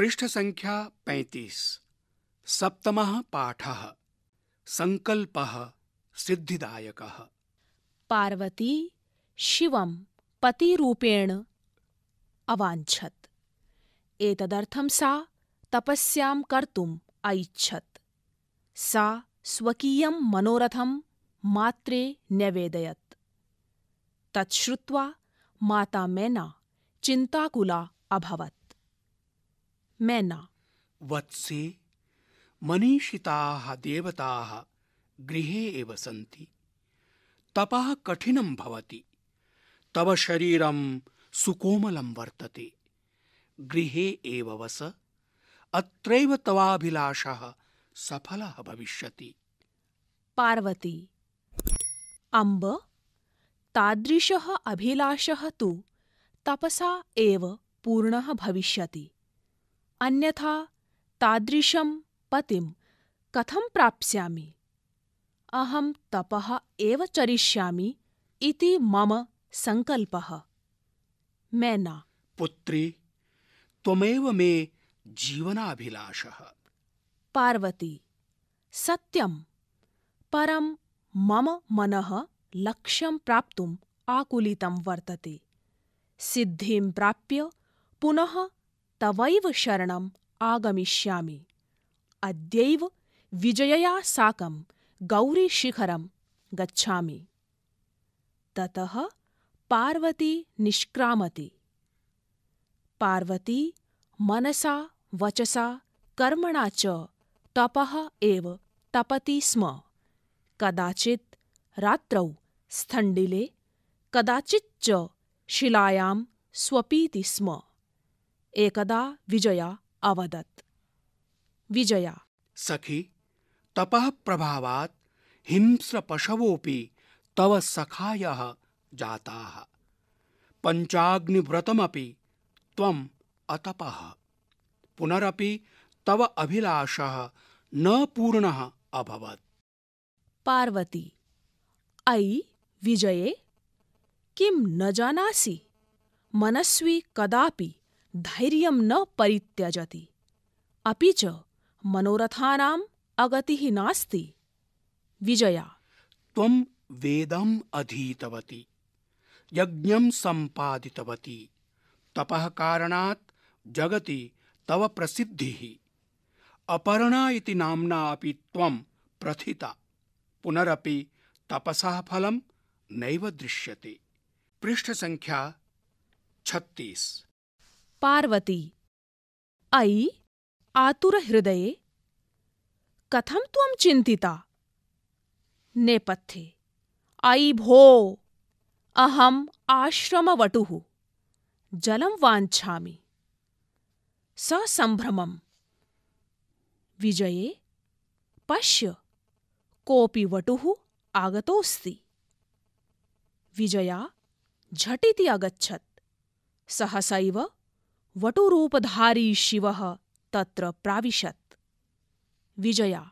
पृष्ठ संख्या पैंतीस सप्तम पाठ संकल्प सिद्धिदायक पार्वती शिव पतिरूपेण अवांछत एतदर्थं सा तपस्या कर्तुम् ऐछत सा स्वीय मनोरथम मात्रे न्यवेदयत तच्छ्रुत्वा माता मैना चिंताकुला अभवत मैना वत्से मनीषिता देवताः गृह सी तप कठिन तव शरीर सुकोमल वर्तते गृहे वस अत्रैव तवाभिलाषः सफलः भविष्यति पार्वती अंब तादृशः अभिलाषः तु तपसा एव पूर्ण भविष्यति अन्यथा तादृशं पतिं कथं प्राप्स्यामि अहं तपः एव चरिष्यामि इति मम सङ्कल्पः मैना पुत्री त्वमेव मे जीवनाभिलाषः पार्वती सत्यं परं मम मनः लक्ष्यं प्राप्तुम् आकुलितं वर्तते सिद्धिं प्राप्य पुनः तवैव शरणम् आगमिष्यामि अद्यैव विजयया साकं गौरीशिखरं गच्छामि ततः पार्वती निष्क्रामति पार्वती मनसा वचसा कर्मणा च तपः एव तपति स्म कदाचित् रात्रौ स्थण्डिले कदाचिच्च शिलायां स्वपिति स्म एकदा विजया अवदत् विजया सखि तपः प्रभावात् हिंस्रपशवोऽपि तव सखायः जाताः पञ्चाग्निव्रतमपि त्वम् अतपः पुनरपि तव अभिलाषः न पूर्णः अभवत् पार्वती अयि विजये किं न जानासि मनस्वी कदापि धैर्य न परित्यजति अपि च मनोरथानाम् अगतिः नास्ति विजया त्वं वेदम् अधीतवती यज्ञं सम्पादितवती तपः कारणात् जगति तव प्रसिद्धिः अपर्णा इति नाम्ना अपि त्वं प्रथिता पुनरपि तपसः फलं नैव दृश्यते पृष्ठसङ्ख्या छत्तीस पार्वती अयि आतुरहृदये कथं त्वं चिन्तिता नेपथ्ये अयि भो अहम् आश्रमवटुः जलं वाञ्छामि ससम्भ्रमम् विजये पश्य कोऽपि वटुः आगतोऽस्ति विजया झटिति अगच्छत् सहसैव वटुरूपधारी शिवः तत्र प्राविशत् विजया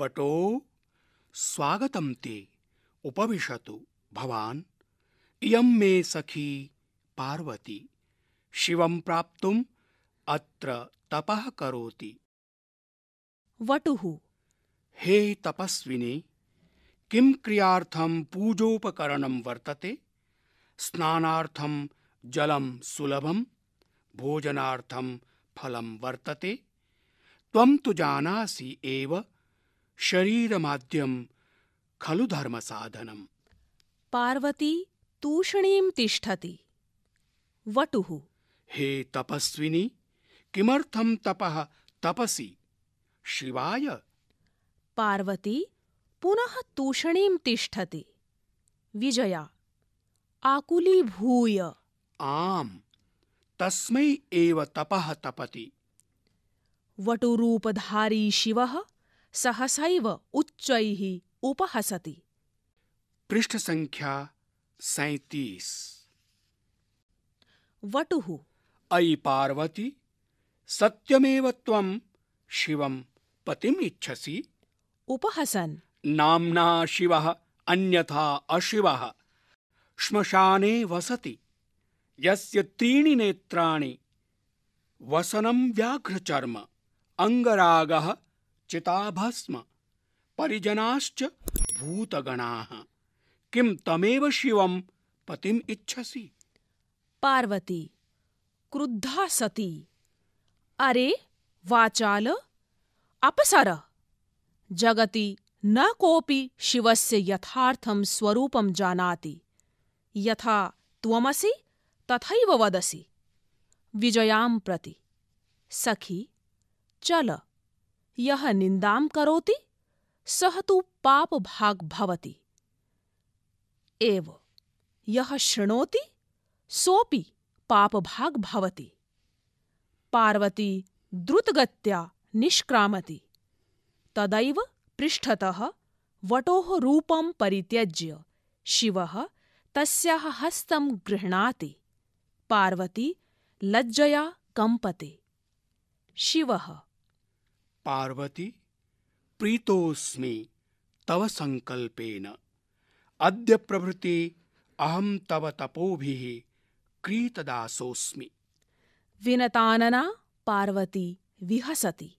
वटो स्वागतं ते उपविशतु भवान् इयं मे सखी पार्वती शिवं प्राप्तुम् अत्र तपः करोति वटुः हे तपस्विने किं क्रियार्थं पूजोपकरणं वर्तते स्नानार्थं जलं सुलभम् भोजनार्थम फलम वर्तते त्वं तु जानासि एव शरीरमाद्यं खलु धर्मसाधनम् पार्वती तूष्णीं तिष्ठति वटुः हे तपस्विनी किमर्थं तपः तपसि शिवाय पार्वती पुनः तूषणीम तिष्ठति विजया भूय आम् तस्मै एव तपः तपति वटुरूपधारी शिवः सहसैव उच्चैः उपहसति पृष्ठसङ्ख्या सैतीस् वटुः अयि पार्वती सत्यमेव त्वम् शिवम् पतिम् इच्छसि उपहसन् नाम्ना शिवः अन्यथा अशिवः श्मशाने वसति यस्य त्रीणि नेत्राणि वसनं व्याघ्रचर्म अङ्गरागः चिताभस्म परिजनाश्च भूतगणाः किं तमेव शिवं पतिम् इच्छसि पार्वती क्रुद्धा सती अरे वाचाल अपसर जगति न कोऽपि शिवस्य यथार्थं स्वरूपं जानाति यथा त्वमसि तथैव वदसि विजयां प्रति सखी चल यः निन्दां करोति सः तु पापभाग् भवति एव यः शृणोति सोऽपि पापभाग् भवति पार्वती द्रुतगत्या निष्क्रामति तदैव पृष्ठतः वटोः रूपं परित्यज्य शिवः तस्याः हस्तं गृह्णाति पार्वती लज्जया कंपते शिव पार्वती प्रीतोस्मि तव संकल्पेन अद्य प्रभृति अहम तव तपोभि क्रीतदासोस्मि विनतानना पार्वती विहसति